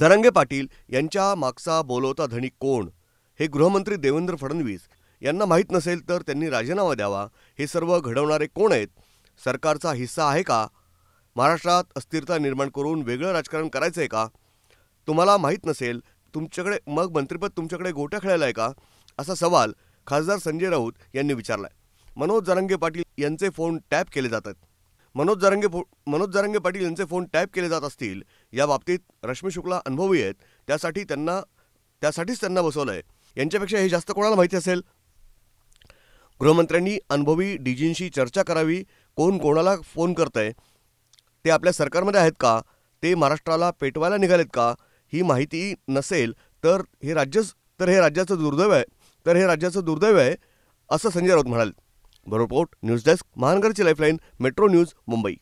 जरंगे पाटील यांच्या मागचा बोलवता धनी कोण हे गृहमंत्री देवेंद्र फडणवीस यांना माहीत नसेल तर त्यांनी राजीनामा द्यावा हे सर्व घडवणारे कोण आहेत सरकारचा हिस्सा आहे का महाराष्ट्रात अस्थिरता निर्माण करून वेगळं राजकारण करायचं आहे का तुम्हाला माहीत नसेल तुमच्याकडे मग मंत्रिपद तुमच्याकडे गोट्या खेळायला आहे का असा सवाल खासदार संजय राऊत यांनी विचारला आहे मनोज जरंगे पाटील यांचे फोन टॅप केले जातात मनोज जरंगे मनोज जरांगे पाटील यांचे फोन टॅप केले जात असतील या बाबतीत रश्मी शुक्ला अनुभवी आहेत त्यासाठी त्यांना त्यासाठीच त्यांना बसवलं आहे यांच्यापेक्षा हे जास्त कोणाला माहिती असेल गृहमंत्र्यांनी अनुभवी डीजींशी चर्चा करावी कोण कोणाला फोन करत आहे ते आपल्या सरकारमध्ये आहेत का ते महाराष्ट्राला पेटवायला निघालेत का ही माहिती नसेल तर हे राज्य तर हे राज्याचं दुर्दैव आहे तर हे राज्याचं दुर्दैव आहे असं संजय राऊत म्हणाले बरोपोर्ट न्यूज डेस्क महानगरची लाईफलाईन मेट्रो न्यूज मुंबई